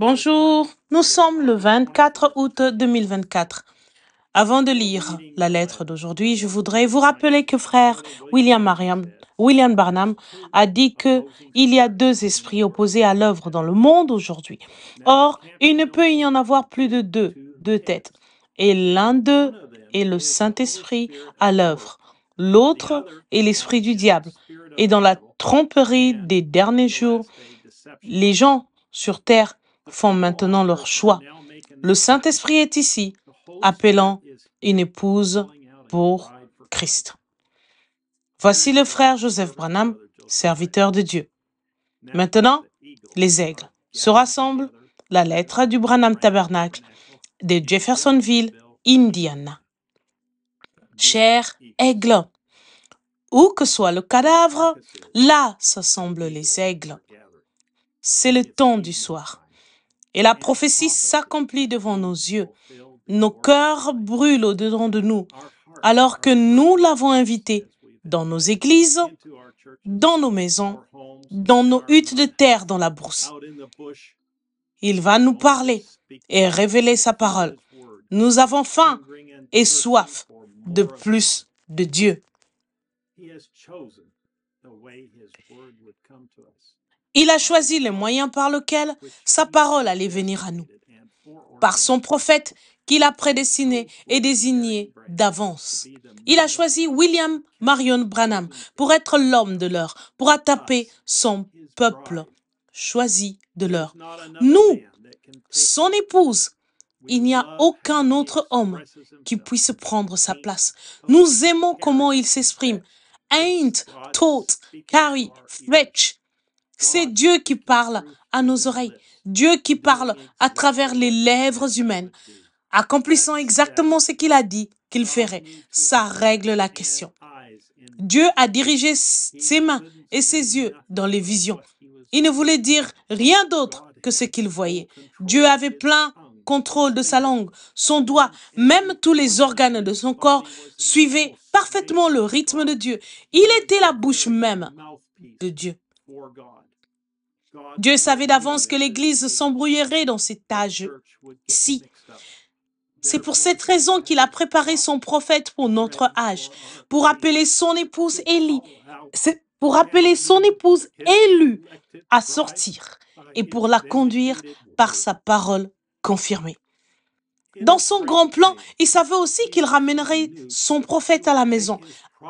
Bonjour, nous sommes le 24 août 2024. Avant de lire la lettre d'aujourd'hui, je voudrais vous rappeler que frère William, William Barnum a dit qu'il y a deux esprits opposés à l'œuvre dans le monde aujourd'hui. Or, il ne peut y en avoir plus de deux, deux têtes. Et l'un d'eux est le Saint-Esprit à l'œuvre. L'autre est l'esprit du diable. Et dans la tromperie des derniers jours, les gens sur terre font maintenant leur choix. Le Saint-Esprit est ici, appelant une épouse pour Christ. Voici le frère Joseph Branham, serviteur de Dieu. Maintenant, les aigles se rassemblent, la lettre du Branham Tabernacle de Jeffersonville, Indiana. Chers aigles, où que soit le cadavre, là s'assemblent les aigles. C'est le temps du soir. Et la prophétie s'accomplit devant nos yeux. Nos cœurs brûlent au-dedans de nous, alors que nous l'avons invité dans nos églises, dans nos maisons, dans nos huttes de terre, dans la bourse. Il va nous parler et révéler sa parole. Nous avons faim et soif de plus de Dieu. Il a choisi les moyens par lesquels sa parole allait venir à nous, par son prophète qu'il a prédestiné et désigné d'avance. Il a choisi William Marion Branham pour être l'homme de l'heure, pour attaper son peuple choisi de l'heure. Nous, son épouse, il n'y a aucun autre homme qui puisse prendre sa place. Nous aimons comment il s'exprime. Ain't, taught, carry, fetch, c'est Dieu qui parle à nos oreilles, Dieu qui parle à travers les lèvres humaines, accomplissant exactement ce qu'il a dit qu'il ferait. Ça règle la question. Dieu a dirigé ses mains et ses yeux dans les visions. Il ne voulait dire rien d'autre que ce qu'il voyait. Dieu avait plein contrôle de sa langue, son doigt, même tous les organes de son corps suivaient parfaitement le rythme de Dieu. Il était la bouche même de Dieu. Dieu savait d'avance que l'Église s'embrouillerait dans cet âge. Si. C'est pour cette raison qu'il a préparé son prophète pour notre âge, pour appeler son épouse Élie, pour appeler son épouse élue à sortir et pour la conduire par sa parole confirmée. Dans son grand plan, il savait aussi qu'il ramènerait son prophète à la maison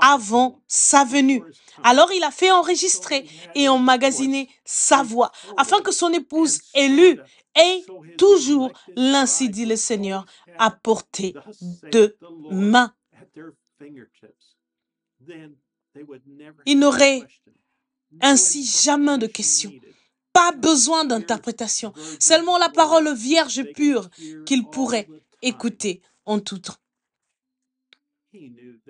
avant sa venue. Alors il a fait enregistrer et emmagasiner sa voix afin que son épouse élue ait toujours, l'ainsi dit le Seigneur, à portée de main. Il n'aurait ainsi jamais de questions. Pas besoin d'interprétation. Seulement la parole vierge pure qu'il pourrait écouter en tout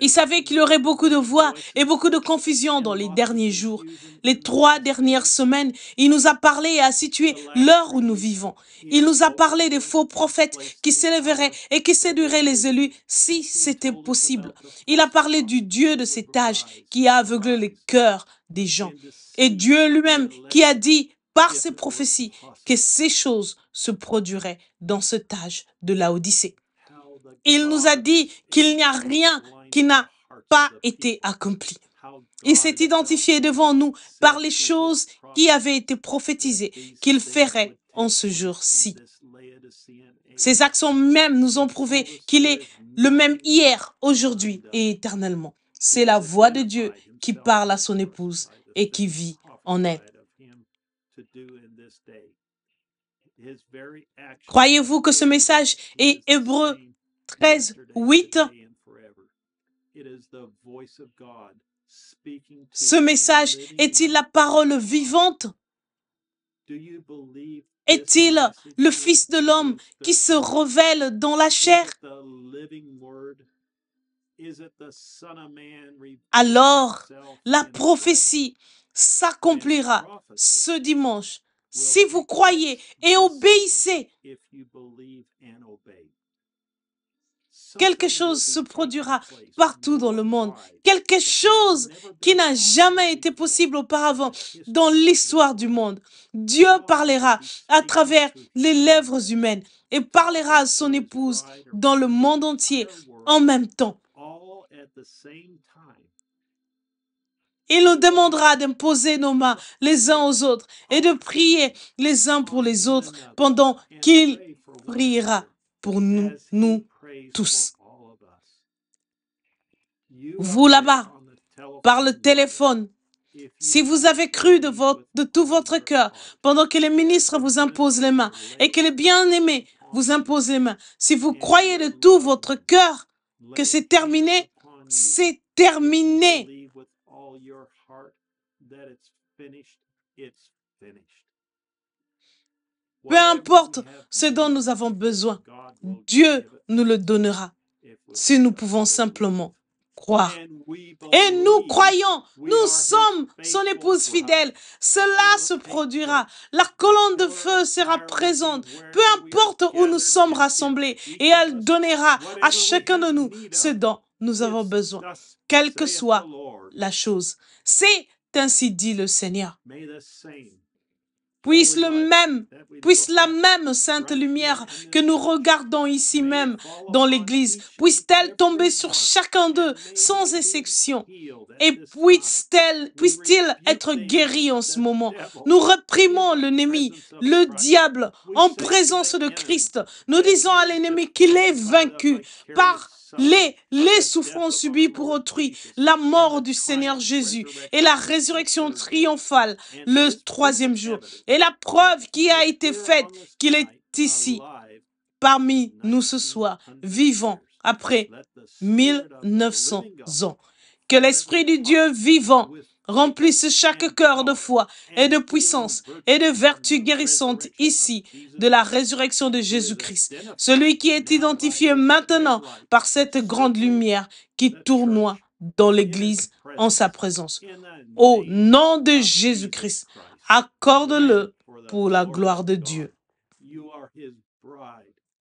Il savait qu'il y aurait beaucoup de voix et beaucoup de confusion dans les derniers jours. Les trois dernières semaines, il nous a parlé et a situé l'heure où nous vivons. Il nous a parlé des faux prophètes qui s'élèveraient et qui séduiraient les élus si c'était possible. Il a parlé du Dieu de cet âge qui a aveuglé les cœurs des gens. Et Dieu lui-même qui a dit, par ses prophéties oh, que ces choses se produiraient dans cet âge de la Odyssée. Il nous a dit qu'il n'y a rien qui n'a pas été accompli. Il s'est identifié devant nous par les choses qui avaient été prophétisées qu'il ferait en ce jour-ci. Ses actions mêmes nous ont prouvé qu'il est le même hier, aujourd'hui uh, et éternellement. C'est la voix de Dieu qui parle à son épouse et qui vit en elle. Croyez-vous que ce message est Hébreu 13, 8 Ce message est-il la parole vivante Est-il le Fils de l'homme qui se révèle dans la chair alors, la prophétie s'accomplira ce dimanche si vous croyez et obéissez. Quelque chose se produira partout dans le monde. Quelque chose qui n'a jamais été possible auparavant dans l'histoire du monde. Dieu parlera à travers les lèvres humaines et parlera à son épouse dans le monde entier en même temps. Il nous demandera d'imposer nos mains les uns aux autres et de prier les uns pour les autres pendant qu'il priera pour nous, nous tous. Vous là-bas, par le téléphone, si vous avez cru de, votre, de tout votre cœur pendant que les ministres vous imposent les mains et que les bien-aimés vous imposent les mains, si vous croyez de tout votre cœur que c'est terminé, c'est terminé. Peu importe ce dont nous avons besoin, Dieu nous le donnera si nous pouvons simplement croire. Et nous croyons, nous sommes son épouse fidèle. Cela se produira. La colonne de feu sera présente, peu importe où nous sommes rassemblés, et elle donnera à chacun de nous ce dont nous avons besoin, quelle que soit la chose. C'est ainsi dit le Seigneur. Puisse le même, puisse la même sainte lumière que nous regardons ici même dans l'église, puisse-t-elle tomber sur chacun d'eux sans exception et puisse-t-elle, puisse il être guéri en ce moment. Nous réprimons l'ennemi, le diable, en présence de Christ. Nous disons à l'ennemi qu'il est vaincu par les, souffrances subies pour autrui, la mort du Seigneur Jésus et la résurrection triomphale le troisième jour. Et la preuve qui a été faite qu'il est ici parmi nous ce soir, vivant après 1900 ans. Que l'Esprit du Dieu vivant Remplisse chaque cœur de foi et de puissance et de vertu guérissante ici de la résurrection de Jésus-Christ, celui qui est identifié maintenant par cette grande lumière qui tournoie dans l'Église en sa présence. Au nom de Jésus-Christ, accorde-le pour la gloire de Dieu.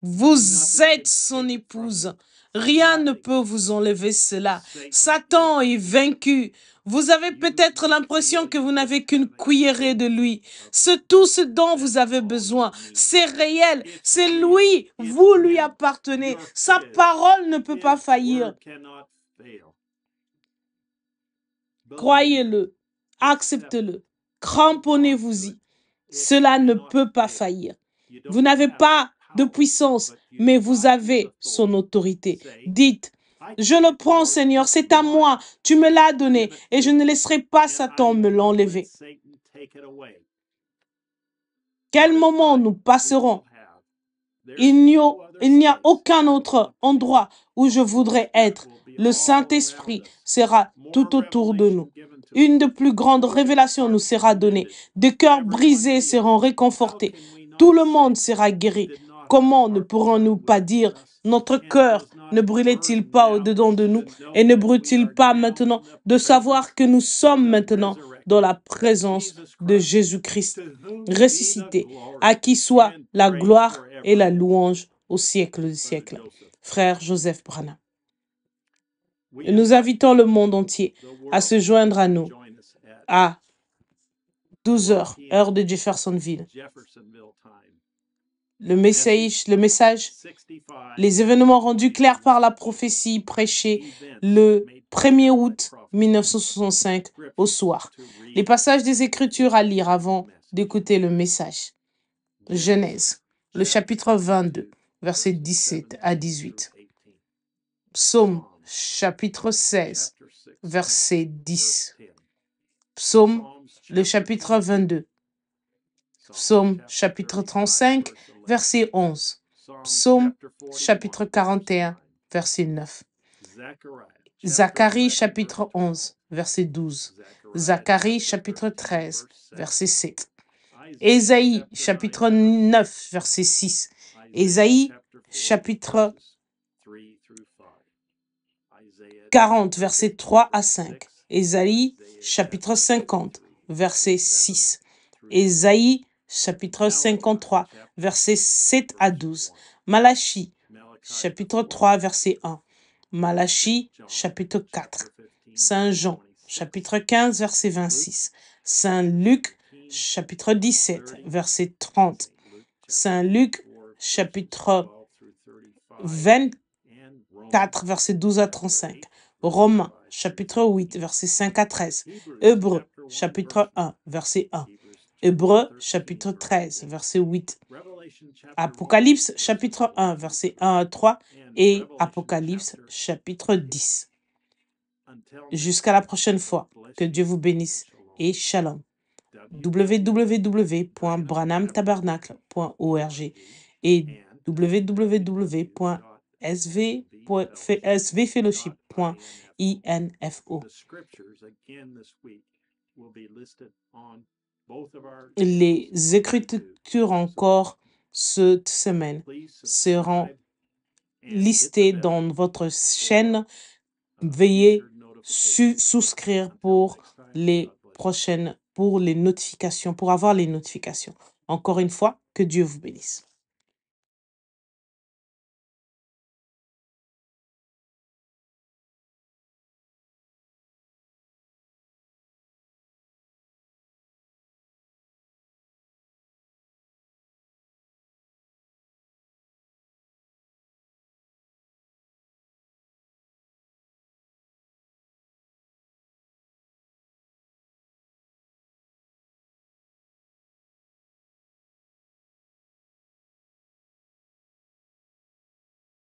Vous êtes son épouse. Rien ne peut vous enlever cela. Satan est vaincu. Vous avez peut-être l'impression que vous n'avez qu'une cuillerée de lui. C'est tout ce dont vous avez besoin. C'est réel. C'est lui. Vous lui appartenez. Sa parole ne peut pas faillir. Croyez-le. Acceptez-le. Cramponnez-vous-y. Cela ne peut pas faillir. Vous n'avez pas de puissance, mais vous avez son autorité. Dites, je le prends, Seigneur, c'est à moi, tu me l'as donné, et je ne laisserai pas Satan me l'enlever. Quel moment nous passerons Il n'y a, aucun autre endroit où je voudrais être. Le Saint-Esprit sera tout autour de nous. Une de plus grandes révélations nous sera donnée. Des cœurs brisés seront réconfortés. Tout le monde sera guéri. Comment ne pourrons-nous pas dire, notre cœur ne brûlait-il pas au-dedans de nous et ne brûle-t-il pas maintenant de savoir que nous sommes maintenant dans la présence de Jésus-Christ ressuscité, à qui soit la gloire et la louange au siècle du siècle. Frère Joseph Branham. Nous invitons le monde entier à se joindre à nous à 12 heures, heure de Jeffersonville le message, le message, les événements rendus clairs par la prophétie prêchée le 1er août 1965 au soir. Les passages des Écritures à lire avant d'écouter le message. Genèse, le chapitre 22, versets 17 à 18. Psaume, chapitre 16, verset 10. Psaume, le chapitre 22. Psaume, chapitre 35, verset 11, Psaume chapitre 41, verset 9, Zacharie chapitre 11, verset 12, Zacharie chapitre 13, verset 7, Ésaïe chapitre 9, verset 6, Ésaïe chapitre 40, verset 3 à 5, Ésaïe chapitre 50, verset 6, Ésaïe chapitre 53, versets 7 à 12. Malachie, chapitre 3, verset 1. Malachie, chapitre 4. Saint Jean, chapitre 15, verset 26. Saint Luc, chapitre 17, verset 30. Saint Luc, chapitre 24, verset 12 à 35. Romains, chapitre 8, verset 5 à 13. Hébreux, chapitre 1, verset 1. Hébreux chapitre 13, verset 8. Apocalypse chapitre 1, verset 1 à 3 et Apocalypse chapitre 10. Jusqu'à la prochaine fois. Que Dieu vous bénisse et shalom. www.branamtabernacle.org et www.svfellowship.info. Les écritures encore cette semaine seront listées dans votre chaîne. Veuillez souscrire pour les prochaines, pour les notifications, pour avoir les notifications. Encore une fois, que Dieu vous bénisse.